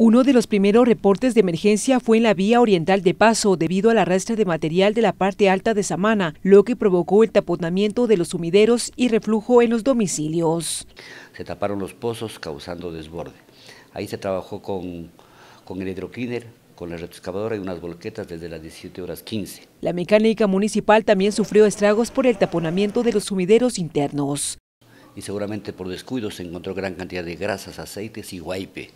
Uno de los primeros reportes de emergencia fue en la vía oriental de Paso debido al arrastre de material de la parte alta de Samana, lo que provocó el taponamiento de los sumideros y reflujo en los domicilios. Se taparon los pozos causando desborde. Ahí se trabajó con, el hidrocleaner, con la retroexcavadora y unas volquetas desde las 17 horas 15. La mecánica municipal también sufrió estragos por el taponamiento de los sumideros internos. Y seguramente por descuido se encontró gran cantidad de grasas, aceites y guaype.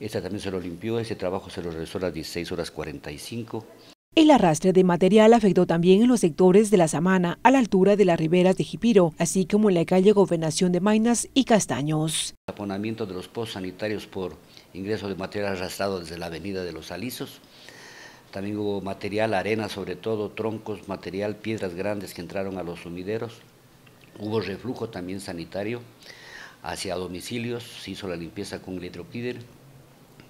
Esta también se lo limpió, ese trabajo se lo realizó a las 16 horas 45. El arrastre de material afectó también en los sectores de La Samana, a la altura de las Ribera de Jipiro, así como en la calle Gobernación de Mainas y Castaños. El taponamiento de los pozos sanitarios por ingreso de material arrastrado desde la avenida de los Alisos. También hubo material, arena sobre todo, troncos, material, piedras grandes que entraron a los sumideros. Hubo reflujo también sanitario hacia domicilios, se hizo la limpieza con electropider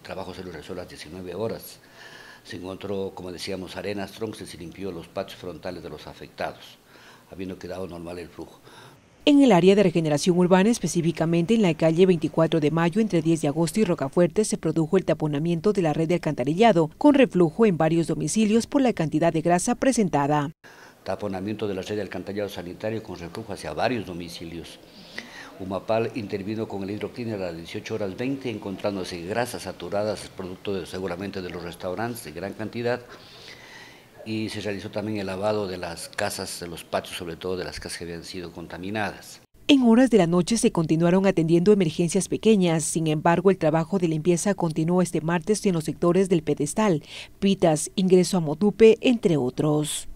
trabajo se lo realizó a las 19 horas. Se encontró, como decíamos, arenas, troncos y se limpió los patios frontales de los afectados, habiendo quedado normal el flujo. En el área de regeneración urbana, específicamente en la calle 24 de mayo entre 10 de agosto y Rocafuerte, se produjo el taponamiento de la red de alcantarillado, con reflujo en varios domicilios por la cantidad de grasa presentada. Taponamiento de la red de alcantarillado sanitario con reflujo hacia varios domicilios. Humapal intervino con el hidrocliner a las 18 horas 20, encontrándose grasas saturadas, producto de, seguramente de los restaurantes de gran cantidad. Y se realizó también el lavado de las casas, de los patios, sobre todo de las casas que habían sido contaminadas. En horas de la noche se continuaron atendiendo emergencias pequeñas, sin embargo el trabajo de limpieza continuó este martes en los sectores del Pedestal, Pitas, Ingreso a Motupe, entre otros.